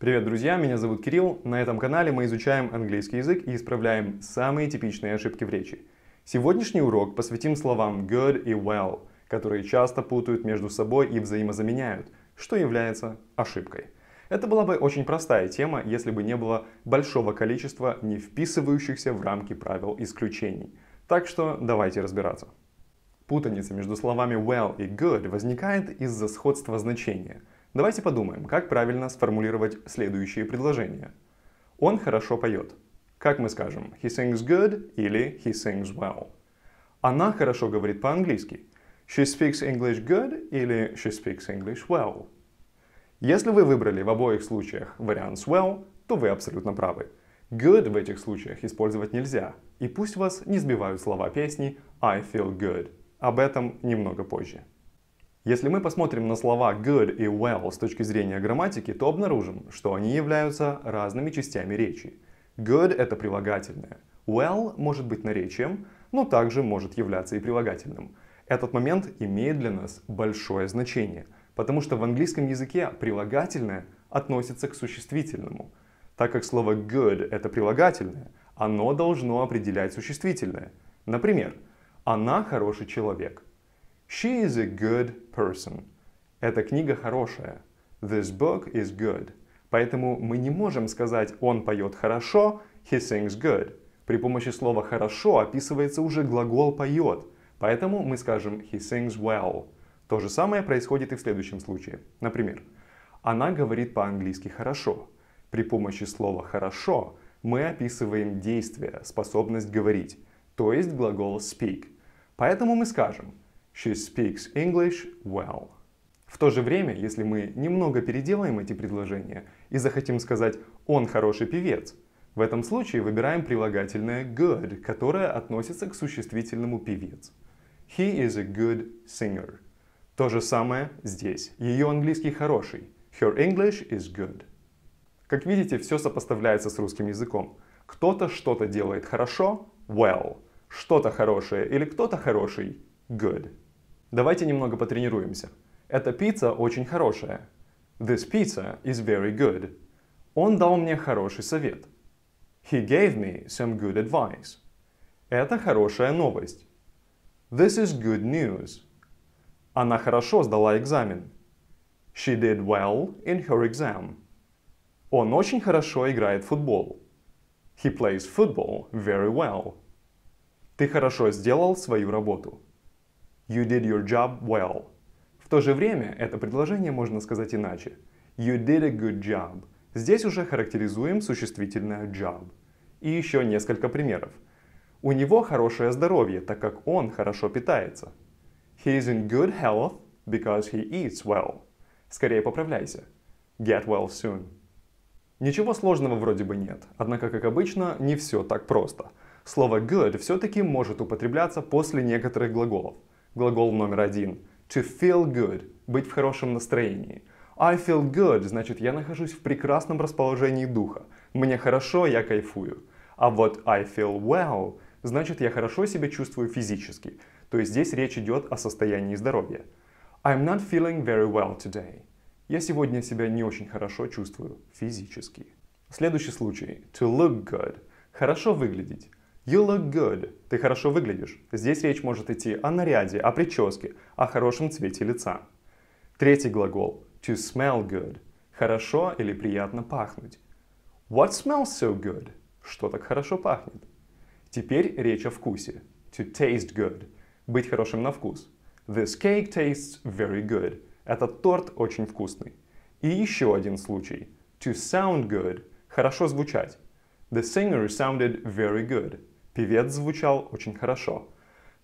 Привет, друзья, меня зовут Кирилл. На этом канале мы изучаем английский язык и исправляем самые типичные ошибки в речи. Сегодняшний урок посвятим словам good и well, которые часто путают между собой и взаимозаменяют, что является ошибкой. Это была бы очень простая тема, если бы не было большого количества не вписывающихся в рамки правил исключений. Так что давайте разбираться. Путаница между словами well и good возникает из-за сходства значения – Давайте подумаем, как правильно сформулировать следующие предложения. Он хорошо поет. Как мы скажем «he sings good» или «he sings well». Она хорошо говорит по-английски. «She speaks English good» или «she speaks English well». Если вы выбрали в обоих случаях вариант с well, то вы абсолютно правы. Good в этих случаях использовать нельзя, и пусть вас не сбивают слова песни «I feel good». Об этом немного позже. Если мы посмотрим на слова good и well с точки зрения грамматики, то обнаружим, что они являются разными частями речи. Good — это прилагательное. Well может быть наречием, но также может являться и прилагательным. Этот момент имеет для нас большое значение, потому что в английском языке прилагательное относится к существительному. Так как слово good — это прилагательное, оно должно определять существительное. Например, «она хороший человек», She is a good person. Эта книга хорошая. This book is good. Поэтому мы не можем сказать «он поет хорошо», «he sings good». При помощи слова «хорошо» описывается уже глагол «поет», поэтому мы скажем «he sings well». То же самое происходит и в следующем случае. Например, она говорит по-английски «хорошо». При помощи слова «хорошо» мы описываем действие, способность говорить, то есть глагол «speak». Поэтому мы скажем – She speaks English well. В то же время, если мы немного переделаем эти предложения и захотим сказать «он хороший певец», в этом случае выбираем прилагательное good, которое относится к существительному певец. He is a good singer. То же самое здесь. Ее английский хороший. Her English is good. Как видите, все сопоставляется с русским языком. Кто-то что-то делает хорошо – well. Что-то хорошее или кто-то хороший – good. Давайте немного потренируемся. Эта пицца очень хорошая. This pizza is very good. Он дал мне хороший совет. He gave me some good advice. Это хорошая новость. This is good news. Она хорошо сдала экзамен. She did well in her exam. Он очень хорошо играет в футбол. He plays football very well. Ты хорошо сделал свою работу. You did your job well. В то же время это предложение можно сказать иначе. You did a good job. Здесь уже характеризуем существительное job. И еще несколько примеров. У него хорошее здоровье, так как он хорошо питается. He is in good health because he eats well. Скорее поправляйся. Get well soon. Ничего сложного вроде бы нет, однако, как обычно, не все так просто. Слово good все-таки может употребляться после некоторых глаголов глагол номер один. To feel good – быть в хорошем настроении. I feel good – значит, я нахожусь в прекрасном расположении духа. Мне хорошо, я кайфую. А вот I feel well – значит, я хорошо себя чувствую физически. То есть здесь речь идет о состоянии здоровья. I'm not feeling very well today. Я сегодня себя не очень хорошо чувствую физически. Следующий случай. To look good. Хорошо выглядеть. You look good. Ты хорошо выглядишь. Здесь речь может идти о наряде, о прическе, о хорошем цвете лица. Третий глагол to smell good. Хорошо или приятно пахнуть. What smells so good? Что так хорошо пахнет? Теперь речь о вкусе. To taste good. Быть хорошим на вкус. This cake tastes very good. Этот торт очень вкусный. И еще один случай. To sound good. Хорошо звучать. The singer sounded very good. Певец звучал очень хорошо.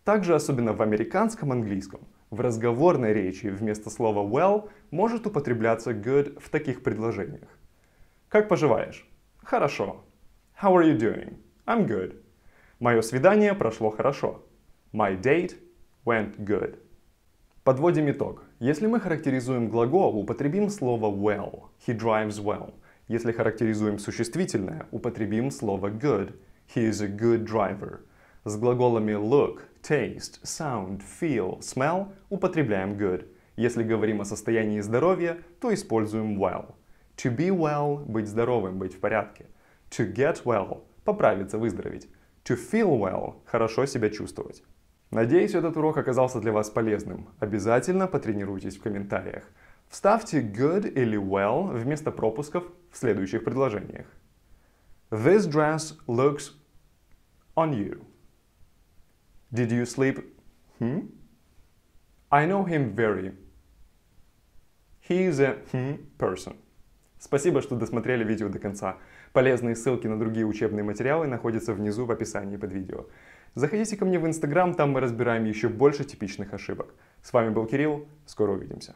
Также, особенно в американском английском, в разговорной речи вместо слова well может употребляться good в таких предложениях. Как поживаешь? Хорошо. How are you doing? I'm good. Мое свидание прошло хорошо. My date went good. Подводим итог. Если мы характеризуем глагол, употребим слово well. He drives well. Если характеризуем существительное, употребим слово good. He is a good driver. С глаголами look, taste, sound, feel, smell употребляем good. Если говорим о состоянии здоровья, то используем well. To be well – быть здоровым, быть в порядке. To get well – поправиться, выздороветь. To feel well – хорошо себя чувствовать. Надеюсь, этот урок оказался для вас полезным. Обязательно потренируйтесь в комментариях. Вставьте good или well вместо пропусков в следующих предложениях. This dress looks on you. Did you sleep? Hmm? I know him very. He is a hmm person. Спасибо, что досмотрели видео до конца. Полезные ссылки на другие учебные материалы находятся внизу в описании под видео. Заходите ко мне в Инстаграм, там мы разбираем еще больше типичных ошибок. С вами был Кирилл, скоро увидимся.